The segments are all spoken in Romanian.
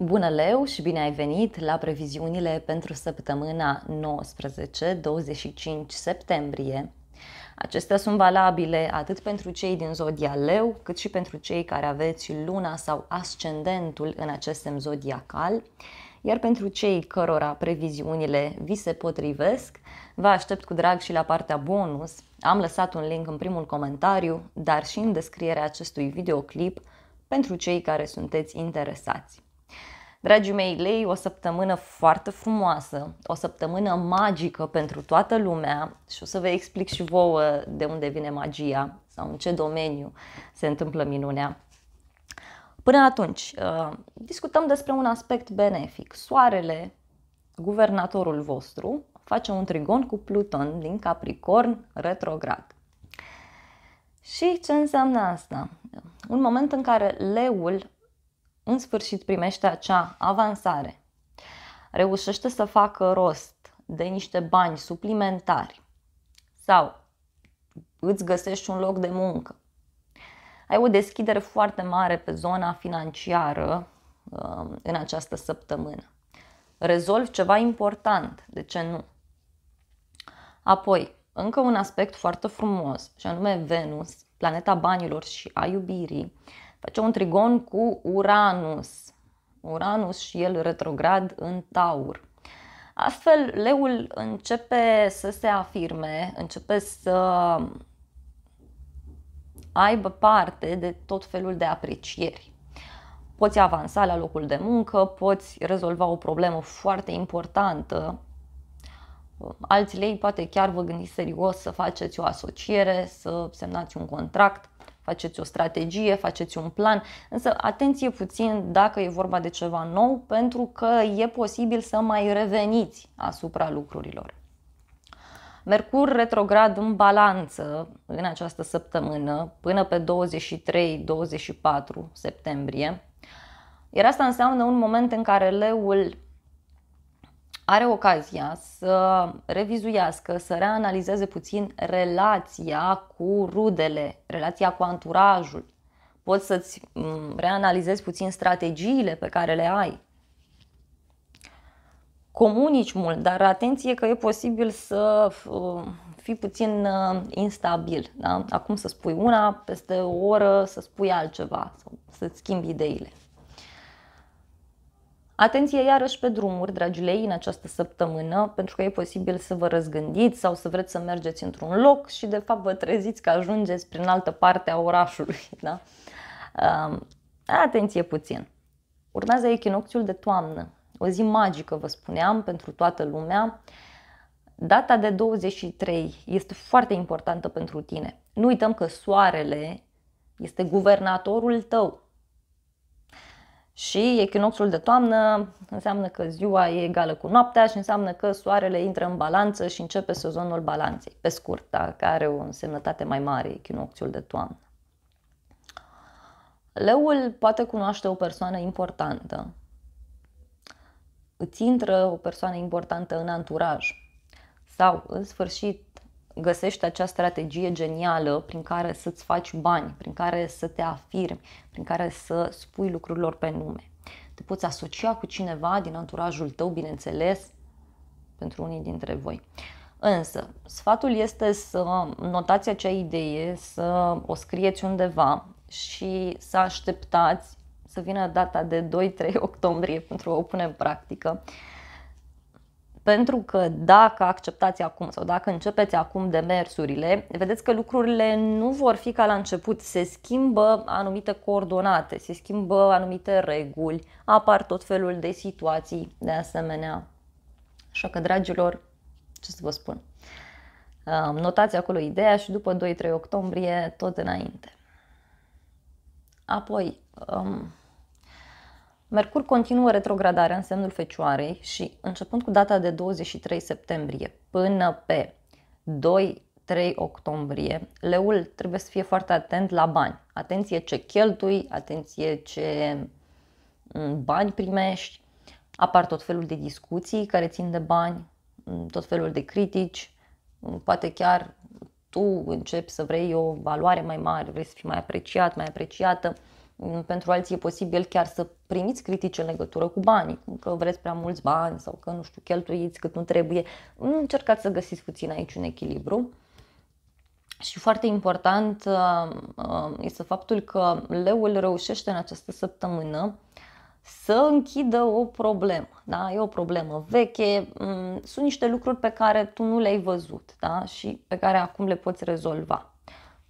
Bună leu și bine ai venit la previziunile pentru săptămâna 19-25 septembrie. Acestea sunt valabile atât pentru cei din zodia leu, cât și pentru cei care aveți luna sau ascendentul în acest semn zodiacal, iar pentru cei cărora previziunile vi se potrivesc, vă aștept cu drag și la partea bonus. Am lăsat un link în primul comentariu, dar și în descrierea acestui videoclip pentru cei care sunteți interesați. Dragii mei, lei o săptămână foarte frumoasă, o săptămână magică pentru toată lumea și o să vă explic și vouă de unde vine magia sau în ce domeniu se întâmplă minunea. Până atunci, uh, discutăm despre un aspect benefic. Soarele, guvernatorul vostru, face un trigon cu Pluton din Capricorn retrograd. Și ce înseamnă asta? Un moment în care leul în sfârșit primește acea avansare, reușește să facă rost de niște bani suplimentari sau îți găsești un loc de muncă, ai o deschidere foarte mare pe zona financiară uh, în această săptămână. Rezolvi ceva important, de ce nu? Apoi, încă un aspect foarte frumos, și anume Venus, planeta banilor și a iubirii, face un trigon cu Uranus. Uranus și el retrograd în Taur. Astfel, leul începe să se afirme, începe să aibă parte de tot felul de aprecieri. Poți avansa la locul de muncă, poți rezolva o problemă foarte importantă. Alți lei poate chiar vă gândiți serios să faceți o asociere, să semnați un contract, faceți o strategie, faceți un plan, însă atenție puțin dacă e vorba de ceva nou, pentru că e posibil să mai reveniți asupra lucrurilor. Mercur retrograd în balanță în această săptămână, până pe 23-24 septembrie, iar asta înseamnă un moment în care leul are ocazia să revizuiască, să reanalizeze puțin relația cu rudele, relația cu anturajul. Poți să-ți mm, reanalizezi puțin strategiile pe care le ai. Comunici mult, dar atenție că e posibil să mm, fii puțin mm, instabil. Da? Acum să spui una, peste o oră să spui altceva sau să-ți schimbi ideile. Atenție iarăși pe drumuri, dragilei, în această săptămână, pentru că e posibil să vă răzgândiți sau să vreți să mergeți într-un loc și de fapt vă treziți că ajungeți prin altă parte a orașului. Da? Atenție puțin! Urmează echinocțiul de toamnă, o zi magică, vă spuneam, pentru toată lumea. Data de 23 este foarte importantă pentru tine. Nu uităm că soarele este guvernatorul tău, și echinoxul de toamnă înseamnă că ziua e egală cu noaptea și înseamnă că soarele intră în balanță și începe sezonul balanței, pe scurt, da, care are o însemnătate mai mare, echinoxul de toamnă. Leul poate cunoaște o persoană importantă. Îți intră o persoană importantă în anturaj sau, în sfârșit, găsești acea strategie genială prin care să-ți faci bani, prin care să te afirmi, prin care să spui lucrurilor pe nume. Te poți asocia cu cineva din anturajul tău, bineînțeles, pentru unii dintre voi. Însă, sfatul este să notați acea idee, să o scrieți undeva și să așteptați să vină data de 2-3 octombrie pentru a o pune în practică pentru că dacă acceptați acum sau dacă începeți acum demersurile, vedeți că lucrurile nu vor fi ca la început. Se schimbă anumite coordonate, se schimbă anumite reguli, apar tot felul de situații de asemenea. Așa că, dragilor, ce să vă spun? Notați acolo ideea și după 2-3 octombrie tot înainte. Apoi, Mercur continuă retrogradarea în semnul Fecioarei și începând cu data de 23 septembrie până pe 2 3 octombrie, leul trebuie să fie foarte atent la bani. Atenție ce cheltui, atenție ce mm, bani primești, apar tot felul de discuții care țin de bani, mm, tot felul de critici, mm, poate chiar tu începi să vrei o valoare mai mare, vrei să fii mai apreciat, mai apreciată. Mm, pentru alții e posibil chiar să primiți critici în legătură cu banii, că vreți prea mulți bani sau că nu știu, cheltuiți cât nu trebuie. Mm, încercați să găsiți puțin aici un echilibru. Și foarte important uh, uh, este faptul că leul reușește în această săptămână să închidă o problemă. Da? E o problemă veche, mm, sunt niște lucruri pe care tu nu le-ai văzut da? și pe care acum le poți rezolva.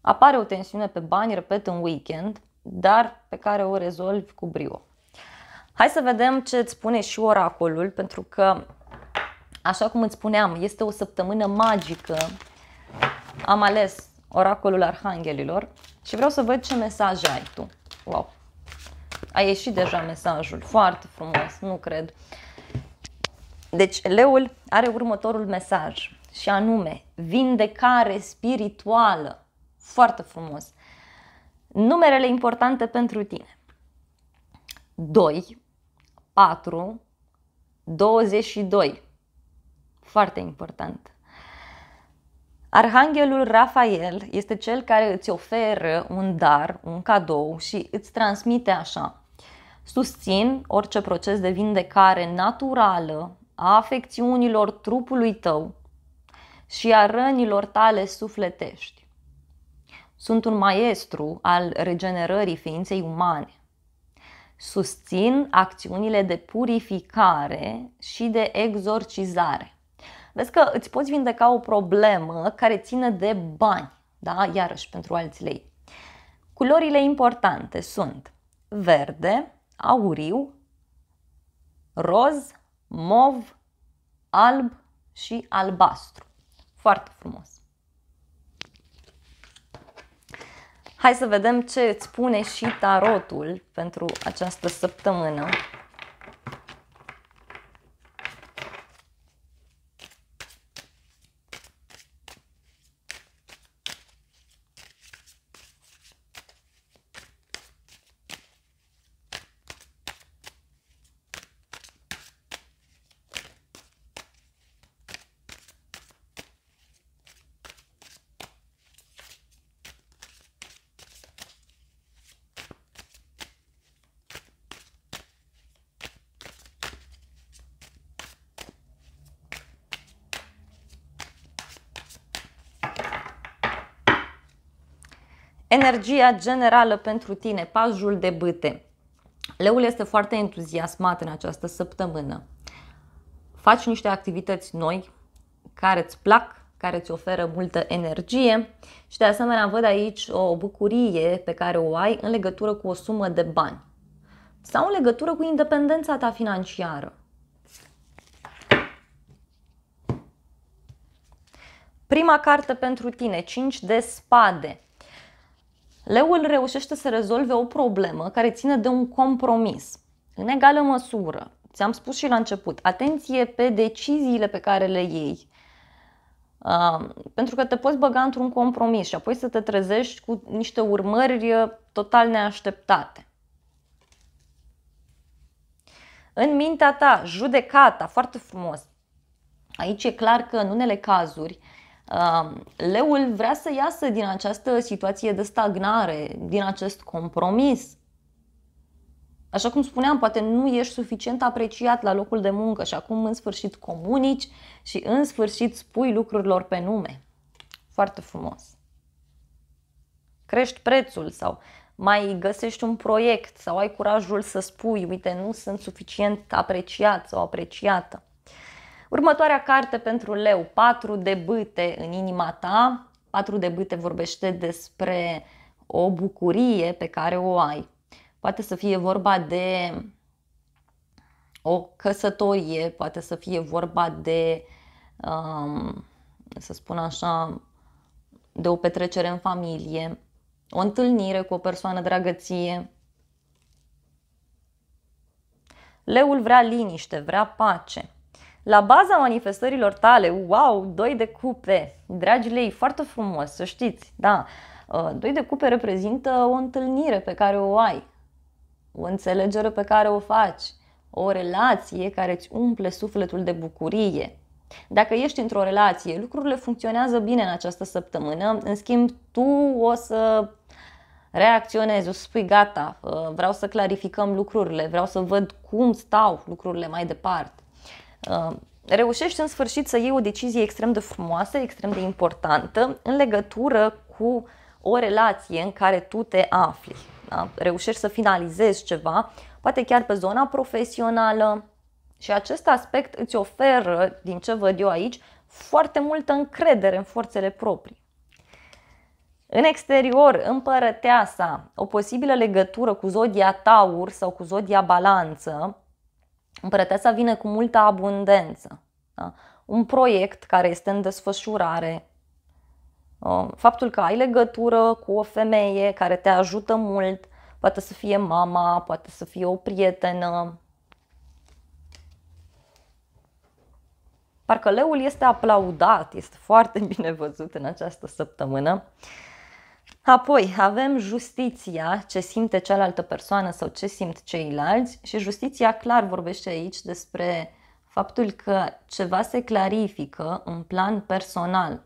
Apare o tensiune pe bani, repet, în weekend, dar pe care o rezolvi cu brio. Hai să vedem ce îți spune și oracolul, pentru că, așa cum îți spuneam, este o săptămână magică. Am ales oracolul arhanghelilor și vreau să văd ce mesaj ai tu. Wow! A ieșit deja mesajul, foarte frumos, nu cred. Deci, leul are următorul mesaj și anume, vindecare spirituală. Foarte frumos numerele importante pentru tine. 2, 4, 22. Foarte important. Arhanghelul Rafael este cel care îți oferă un dar, un cadou și îți transmite așa. Susțin orice proces de vindecare naturală a afecțiunilor trupului tău și a rănilor tale sufletești sunt un maestru al regenerării ființei umane. Susțin acțiunile de purificare și de exorcizare. Vezi că îți poți vindeca o problemă care ține de bani, da? Iarăși pentru alți lei. Culorile importante sunt verde, auriu, roz, mov, alb și albastru. Foarte frumos! Hai să vedem ce îți spune și tarotul pentru această săptămână. Energia generală pentru tine, pajul de bâte. Leul este foarte entuziasmat în această săptămână. Faci niște activități noi care îți plac, care îți oferă multă energie și de asemenea văd aici o bucurie pe care o ai în legătură cu o sumă de bani sau în legătură cu independența ta financiară. Prima carte pentru tine, 5 de spade. Leul reușește să rezolve o problemă care ține de un compromis. În egală măsură, ți-am spus și la început, atenție pe deciziile pe care le iei. Uh, pentru că te poți băga într-un compromis și apoi să te trezești cu niște urmări total neașteptate. În mintea ta, judecata, foarte frumos. Aici e clar că în unele cazuri uh, Leul vrea să iasă din această situație de stagnare, din acest compromis. Așa cum spuneam, poate nu ești suficient apreciat la locul de muncă și acum în sfârșit comunici și în sfârșit spui lucrurilor pe nume. Foarte frumos. Crești prețul sau mai găsești un proiect sau ai curajul să spui, uite, nu sunt suficient apreciat sau apreciată. Următoarea carte pentru leu, 4 de bâte în inima ta. 4 de bâte vorbește despre o bucurie pe care o ai. Poate să fie vorba de o căsătorie, poate să fie vorba de, um, să spun așa, de o petrecere în familie, o întâlnire cu o persoană dragăție. Leul vrea liniște, vrea pace. La baza manifestărilor tale, wow, doi de cupe, dragi lei, foarte frumos, să știți, da. Uh, doi de cupe reprezintă o întâlnire pe care o ai, o înțelegere pe care o faci, o relație care îți umple sufletul de bucurie. Dacă ești într-o relație, lucrurile funcționează bine în această săptămână, în schimb tu o să reacționezi, o să spui gata, uh, vreau să clarificăm lucrurile, vreau să văd cum stau lucrurile mai departe reușești în sfârșit să iei o decizie extrem de frumoasă, extrem de importantă în legătură cu o relație în care tu te afli. Da? Reușești să finalizezi ceva, poate chiar pe zona profesională și acest aspect îți oferă, din ce văd eu aici, foarte multă încredere în forțele proprii. În exterior, împărăteasa, o posibilă legătură cu zodia taur sau cu zodia balanță, Împărăteasa vine cu multă abundență. Da? Un proiect care este în desfășurare, uh, faptul că ai legătură cu o femeie care te ajută mult, poate să fie mama, poate să fie o prietenă. Parcă leul este aplaudat, este foarte bine văzut în această săptămână. Apoi avem justiția, ce simte cealaltă persoană sau ce simt ceilalți și justiția clar vorbește aici despre faptul că ceva se clarifică în plan personal.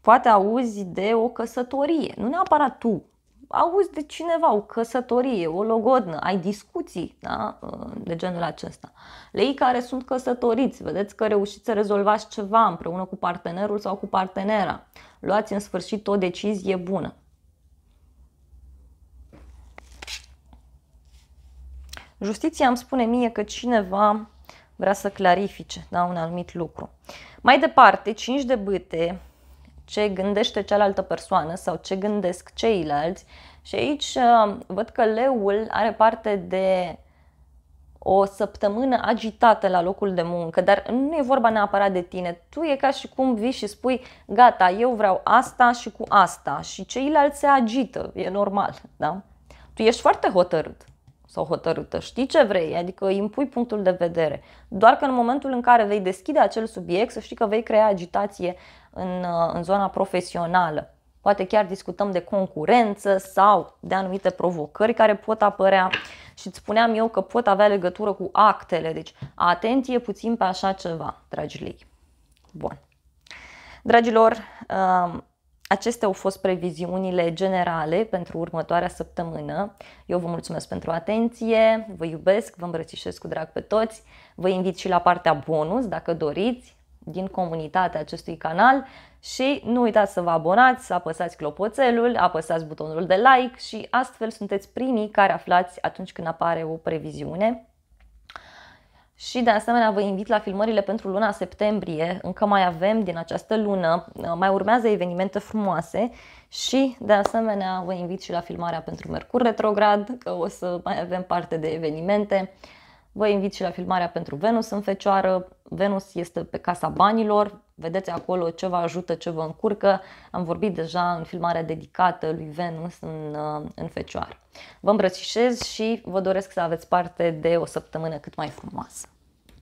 Poate auzi de o căsătorie, nu neapărat tu, auzi de cineva, o căsătorie, o logodnă, ai discuții da? Ă, de genul acesta. Lei care sunt căsătoriți, vedeți că reușiți să rezolvați ceva împreună cu partenerul sau cu partenera. Luați în sfârșit o decizie bună. Justiția îmi spune mie că cineva vrea să clarifice da, un anumit lucru. Mai departe, 5 de bâte, ce gândește cealaltă persoană sau ce gândesc ceilalți. Și aici uh, văd că leul are parte de o săptămână agitată la locul de muncă, dar nu e vorba neapărat de tine. Tu e ca și cum vii și spui, gata, eu vreau asta și cu asta și ceilalți se agită, e normal, da? Tu ești foarte hotărât sau hotărâtă. Știi ce vrei, adică îi impui punctul de vedere. Doar că în momentul în care vei deschide acel subiect, să știi că vei crea agitație în, uh, în zona profesională. Poate chiar discutăm de concurență sau de anumite provocări care pot apărea și îți spuneam eu că pot avea legătură cu actele, deci atenție puțin pe așa ceva, dragi lei. Bun. Dragilor, uh, Acestea au fost previziunile generale pentru următoarea săptămână. Eu vă mulțumesc pentru atenție, vă iubesc, vă îmbrățișez cu drag pe toți, vă invit și la partea bonus, dacă doriți, din comunitatea acestui canal și nu uitați să vă abonați, să apăsați clopoțelul, apăsați butonul de like și astfel sunteți primii care aflați atunci când apare o previziune și de asemenea vă invit la filmările pentru luna septembrie, încă mai avem din această lună, mai urmează evenimente frumoase și de asemenea vă invit și la filmarea pentru Mercur Retrograd, că o să mai avem parte de evenimente. Vă invit și la filmarea pentru Venus în Fecioară. Venus este pe casa banilor, vedeți acolo ce vă ajută, ce vă încurcă. Am vorbit deja în filmarea dedicată lui Venus în, uh, în Fecioară. Vă îmbrățișez și vă doresc să aveți parte de o săptămână cât mai frumoasă.